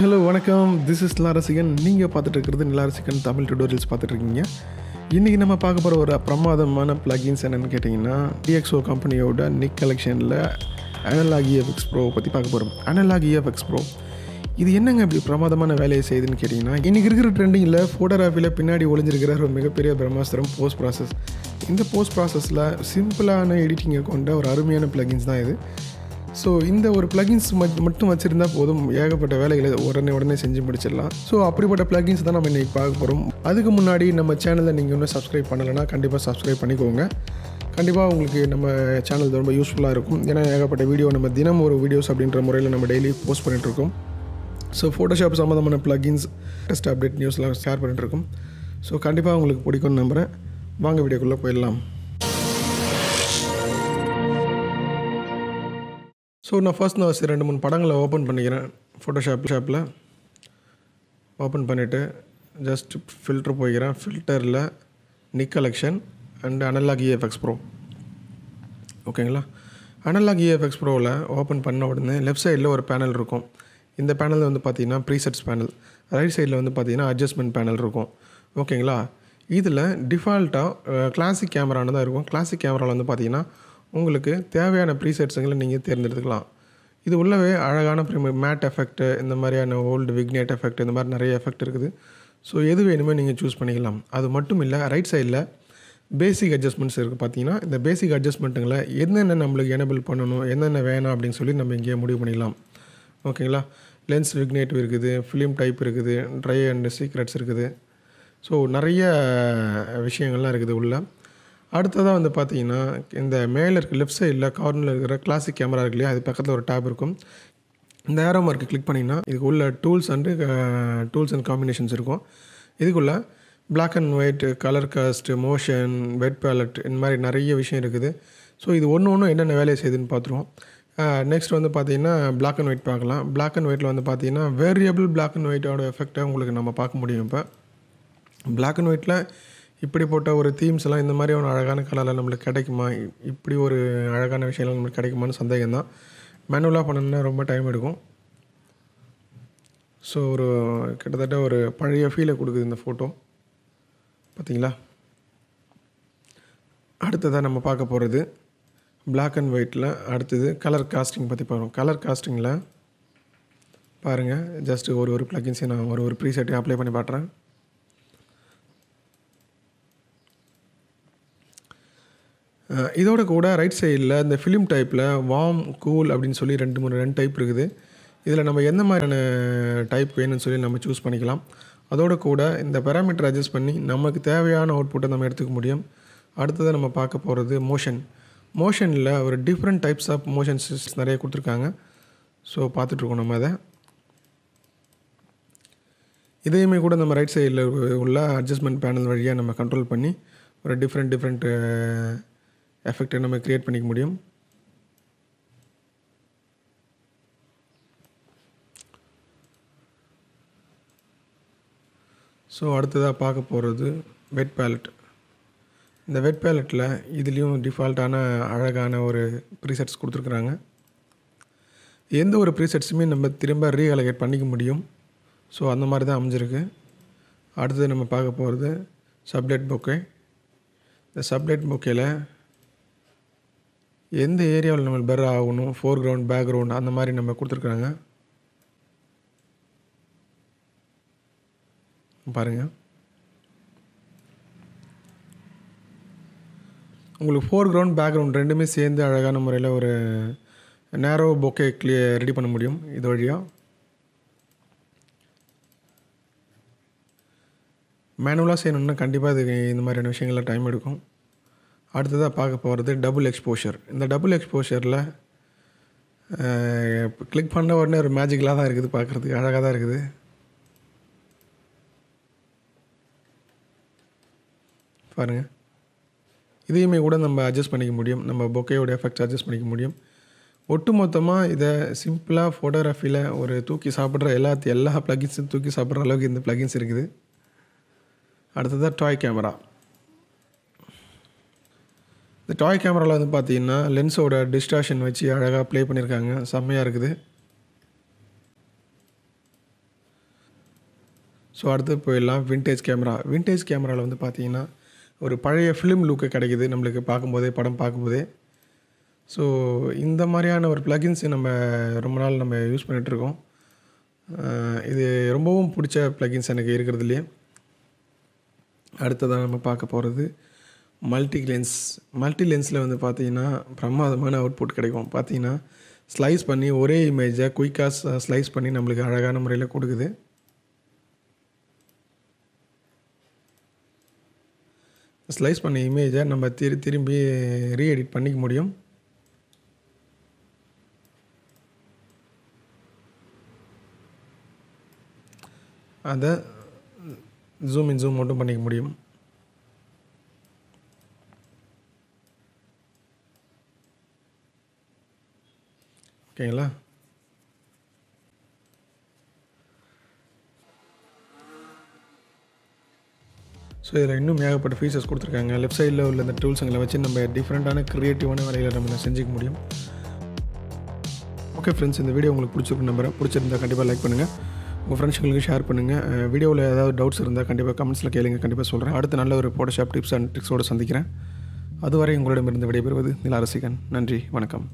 hello வணக்கம் this is ரசிகன் நீங்கள் பார்த்துட்டு இருக்கிறது நிலாரசிகன் தமிழ் டுடோரியல்ஸ் பார்த்துட்ருக்கீங்க இன்றைக்கி நம்ம பார்க்க போகிற ஒரு பிரமாதமான ப்ளகின்ஸ் என்னென்னு கேட்டிங்கன்னா டிஎக்ஸ்ஓ கம்பெனியோட நிக் கலெக்ஷனில் அனலாக் இஎஃப்எக்ஸ் ப்ரோ பற்றி பார்க்க போகிறோம் அனலாக் இஎஃப்எக்ஸ் ப்ரோ இது என்னங்க இப்படி பிரமாதமான வேலையை செய்யுதுன்னு கேட்டிங்கன்னா இன்றைக்கி இருக்கிற ட்ரெண்டிங்கில் ஃபோட்டோகிராஃபியில் பின்னாடி ஒளிஞ்சிருக்கிற ஒரு மிகப்பெரிய பிரம்மாஸ்திரம் போஸ்ட் ப்ராசஸ் இந்த போஸ்ட் ப்ராசஸில் சிம்பிளான எடிட்டிங்கை கொண்ட ஒரு அருமையான ப்ளகின்ஸ் தான் இது ஸோ இந்த ஒரு பிளகின்ஸ் மட்டும் வச்சுருந்தா போதும் ஏகப்பட்ட வேலைகளை உடனே உடனே செஞ்சு முடிச்சிடலாம் ஸோ அப்படிப்பட்ட பிளகின்ஸ் தான் நம்ம இன்றைக்கி பார்க்க போகிறோம் அதுக்கு முன்னாடி நம்ம சேனலை நீங்கள் இன்னும் சப்ஸ்கிரைப் பண்ணலைன்னா கண்டிப்பாக சப்ஸ்கிரைப் பண்ணிக்கோங்க கண்டிப்பாக உங்களுக்கு நம்ம சேனல் ரொம்ப யூஸ்ஃபுல்லாக இருக்கும் ஏன்னா ஏகப்பட்ட வீடியோ நம்ம தினம் ஒரு வீடியோஸ் அப்படின்ற முறையில் நம்ம டெய்லி போஸ்ட் பண்ணிகிட்டு இருக்கோம் ஸோ ஃபோட்டோஷாப் சம்மந்தமான ப்ளகின்ஸ் டெஸ்ட் அப்டேட் நியூஸ்லாம் ஷேர் இருக்கோம் ஸோ கண்டிப்பாக உங்களுக்கு பிடிக்கும்னு நம்புகிறேன் வாங்க வீடியோக்குள்ளே போயிடலாம் ஸோ நான் ஃபர்ஸ்ட் நான் ரெண்டு மூணு படங்களை ஓப்பன் பண்ணிக்கிறேன் ஃபோட்டோஷாப் ஷாப்பில் ஓப்பன் பண்ணிவிட்டு ஜஸ்ட் ஃபில்ட்ரு போய்க்கிறேன் ஃபில்டரில் Nik Collection and Analog Efex Pro ஓகேங்களா அனலாக் இஎஃப்எக்ஸ் ப்ரோவில் ஓப்பன் பண்ண உடனே லெஃப்ட் சைடில் ஒரு பேனல் இருக்கும் இந்த பேனலில் வந்து பார்த்திங்கன்னா ப்ரீசெட்ஸ் பேனல் ரைட் சைடில் வந்து பார்த்திங்கன்னா அட்ஜஸ்ட்மெண்ட் பேனல் இருக்கும் ஓகேங்களா இதில் டிஃபால்ட்டாக கிளாசிக் கேமரானு தான் இருக்கும் கிளாசிக் கேமராவில் வந்து பார்த்திங்கன்னா உங்களுக்கு தேவையான ப்ரீசெட்ஸுங்களை நீங்கள் தேர்ந்தெடுத்துக்கலாம் இது உள்ளவே அழகான ப்ரீமி மேட் எஃபெக்ட்டு இந்த மாதிரியான ஓல்டு விக்னேட் எஃபெக்ட் இந்த மாதிரி நிறைய எஃபெக்ட் இருக்குது ஸோ எது வேணுமோ நீங்கள் சூஸ் பண்ணிக்கலாம் அது மட்டும் இல்லை ரைட் சைடில் பேசிக் அட்ஜஸ்ட்மெண்ட்ஸ் இருக்குது பார்த்தீங்கன்னா இந்த பேசிக் அட்ஜஸ்ட்மெண்ட்டுங்களை என்னென்ன நம்மளுக்கு எனபிள் பண்ணணும் என்னென்ன வேணாம் அப்படின்னு சொல்லி நம்ம இங்கேயே முடிவு பண்ணிக்கலாம் ஓகேங்களா லென்ஸ் விக்னேட்டிவ் இருக்குது ஃபிலிம் டைப் இருக்குது ட்ரை அண்ட் சீக்ரெட்ஸ் இருக்குது ஸோ நிறைய விஷயங்கள்லாம் இருக்குது உள்ளே அடுத்ததாக வந்து பார்த்தீங்கன்னா இந்த மேலே இருக்க லெஃப்ட் சைடில் கார்னரில் இருக்கிற கிளாசிக் கேமரா இருக்கு இல்லையா அது பக்கத்தில் ஒரு டேப் இருக்கும் இந்த ஏரோ மார்க்கு கிளிக் பண்ணிங்கன்னா இதுக்கு உள்ள tools and tools and combinations இருக்கும் இதுக்குள்ளே black and white colour cast motion wet plate இந்த மாதிரி நிறைய விஷயம் இருக்குது ஸோ இது ஒன்று ஒன்று என்னென்ன வேலையை செய்யுதுன்னு பார்த்துருவோம் நெக்ஸ்ட் வந்து பார்த்தீங்கன்னா பிளாக் அண்ட் ஒயிட் பார்க்கலாம் பிளாக் அண்ட் ஒயிட்டில் வந்து பார்த்தீங்கன்னா வேரியபிள் பிளாக் அண்ட் ஒயிட்டோட எஃபெக்டை உங்களுக்கு நம்ம பார்க்க முடியும் இப்போ பிளாக் அண்ட் ஒயிட்டில் இப்படிப்பட்ட ஒரு தீம்ஸ்லாம் இந்த மாதிரி ஒரு அழகான கலரில் நம்மளுக்கு கிடைக்குமா இப்படி ஒரு அழகான விஷயம்லாம் நம்மளுக்கு கிடைக்குமான்னு சந்தேகம் தான் மேனுவலாக பண்ணணும்னா ரொம்ப டைம் எடுக்கும் ஸோ ஒரு கிட்டத்தட்ட ஒரு பழைய ஃபீலை கொடுக்குது இந்த ஃபோட்டோ பார்த்திங்களா அடுத்ததாக நம்ம பார்க்க போகிறது பிளாக் அண்ட் ஒயிட்டில் அடுத்தது கலர் காஸ்டிங் பற்றி பாருங்க கலர் காஸ்டிங்கில் பாருங்கள் ஜஸ்ட்டு ஒரு ஒரு ப்ளக்கின்ஸையும் நான் ஒரு ஒரு ப்ரீசெட்டையும் அப்ளை பண்ணி பாட்டுறேன் இதோட கூட ரைட் சைடில் இந்த ஃபிலிம் டைப்பில் வார்ம் கூல் அப்படின்னு சொல்லி ரெண்டு மூணு ரெண்டு டைப் இருக்குது இதில் நம்ம எந்த மாதிரியான டைப் வேணும்னு சொல்லி நம்ம சூஸ் பண்ணிக்கலாம் அதோட கூட இந்த பேராமீட்டர் அட்ஜஸ்ட் பண்ணி நமக்கு தேவையான அவுட்புட்டை நம்ம எடுத்துக்க முடியும் அடுத்ததை நம்ம பார்க்க போகிறது மோஷன் மோஷனில் ஒரு டிஃப்ரெண்ட் டைப்ஸ் ஆஃப் மோஷன்ஸ் நிறைய கொடுத்துருக்காங்க ஸோ பார்த்துட்ருக்கோம் நம்ம அதை இதையுமே கூட நம்ம ரைட் சைடில் உள்ள அட்ஜஸ்ட்மெண்ட் பேனல் வழியாக நம்ம கண்ட்ரோல் பண்ணி ஒரு டிஃப்ரெண்ட் டிஃப்ரெண்ட் எஃபெக்டை நம்ம க்ரியேட் பண்ணிக்க முடியும் ஸோ அடுத்ததாக பார்க்க போகிறது வெட் பேலட் இந்த வெட் பேலட்டில் இதுலேயும் டிஃபால்ட்டான அழகான ஒரு ப்ரீசெட்ஸ் கொடுத்துருக்குறாங்க எந்த ஒரு ப்ரீசெட்ஸுமே நம்ம திரும்ப ரீஅலகேட் பண்ணிக்க முடியும் ஸோ அந்த மாதிரி தான் அமைஞ்சிருக்கு அடுத்தது நம்ம பார்க்க போகிறது சப்லெட் பொக்கே இந்த சப்லெட் பொக்கேயில் எந்த ஏரியாவில் நம்ம பெர் ஆகணும் ஃபோர் கிரவுண்ட் பேக் கிரவுண்ட் அந்த மாதிரி நம்ம கொடுத்துருக்குறாங்க பாருங்கள் உங்களுக்கு ஃபோர் கிரவுண்ட் பேக்ரவுண்ட் ரெண்டுமே சேர்ந்து அழகான முறையில் ஒரு நேரோ பொக்கே கிளிய ரெடி பண்ண முடியும் இது வழியாக மேனுவலாக செய்யணுன்னா கண்டிப்பாக இது இந்த மாதிரியான விஷயங்கள்லாம் டைம் எடுக்கும் அடுத்ததாக பார்க்க போகிறது டபுள் எக்ஸ்போஷர் இந்த டபுள் எக்ஸ்போஷரில் கிளிக் பண்ண உடனே ஒரு மேஜிக்கலாக தான் இருக்குது பார்க்குறதுக்கு அழகாக தான் இருக்குது பாருங்கள் இதையுமே கூட நம்ம அட்ஜஸ்ட் பண்ணிக்க முடியும் நம்ம பொக்கையோட எஃபெக்ட்ஸ் அட்ஜஸ்ட் பண்ணிக்க முடியும் ஒட்டு மொத்தமாக இதை சிம்பிளாக ஃபோட்டோகிராஃபியில் ஒரு தூக்கி சாப்பிட்ற எல்லா எல்லா ப்ளகின்ஸும் தூக்கி சாப்பிட்ற அளவுக்கு இந்த ப்ளகின்ஸ் இருக்குது அடுத்ததாக டாய் கேமரா இந்த டாய் கேமராவில் வந்து பார்த்தீங்கன்னா லென்ஸோட டிஸ்ட்ராக்ஷன் வச்சு அழகாக ப்ளே பண்ணியிருக்காங்க செம்மையாக இருக்குது ஸோ அடுத்து போயிடலாம் வின்டேஜ் கேமரா வின்டேஜ் கேமராவில் வந்து பார்த்தீங்கன்னா ஒரு பழைய ஃபிலிம் லுக்கு கிடைக்கிது நம்மளுக்கு பார்க்கும்போதே படம் பார்க்கும்போதே ஸோ இந்த மாதிரியான ஒரு பிளகின்ஸ் நம்ம ரொம்ப நாள் நம்ம யூஸ் பண்ணிகிட்ருக்கோம் இது ரொம்பவும் பிடிச்ச ப்ளகின்ஸ் எனக்கு இருக்கிறதுலையே அடுத்ததாக நம்ம பார்க்க போகிறது மல்டி லென்ஸ் மல்டி லென்ஸில் வந்து பார்த்தீங்கன்னா பிரமாதமான அவுட்புட் கிடைக்கும் பார்த்தீங்கன்னா ஸ்லைஸ் பண்ணி ஒரே இமேஜை குயிக்காக ஸ்லைஸ் பண்ணி நம்மளுக்கு அழகான முறையில் கொடுக்குது ஸ்லைஸ் பண்ண இமேஜை நம்ம திரு திரும்பி ரீஎடிட் பண்ணிக்க முடியும் அதை ஜூம் இன் ஜூம் மட்டும் பண்ணிக்க முடியும் ஓகேங்களா ஸோ இதில் இன்னும் ஏகப்பட்ட ஃபீச்சர்ஸ் கொடுத்துருக்காங்க லெஃப்ட் சைடில் உள்ள இந்த டூல்ஸுங்களை வச்சு நம்ம டிஃப்ரெண்ட்டான க்ரியேட்டிவான வேலையில் நம்ம செஞ்சுக்க முடியும் ஓகே ஃப்ரெண்ட்ஸ் இந்த வீடியோ உங்களுக்கு பிடிச்சிருக்கு நம்புறேன் பிடிச்சிருந்தால் கண்டிப்பாக லைக் பண்ணுங்கள் உங்கள் ஃப்ரெண்ட்ஸுங்களுக்கு ஷேர் பண்ணுங்கள் வீடியோவில் ஏதாவது டவுட்ஸ் இருந்தால் கண்டிப்பாக கமெண்ட்ஸில் கேளுங்க கண்டிப்பாக சொல்கிறேன் அடுத்த நல்ல ஒரு போட்டோஷாப் டிப்ஸ் அண்ட் ட்ரிக்ஸோடு சந்திக்கிறேன் அதுவரை உங்களிடமிருந்து விடைபெறுவது நிலா ரசிகன் நன்றி வணக்கம்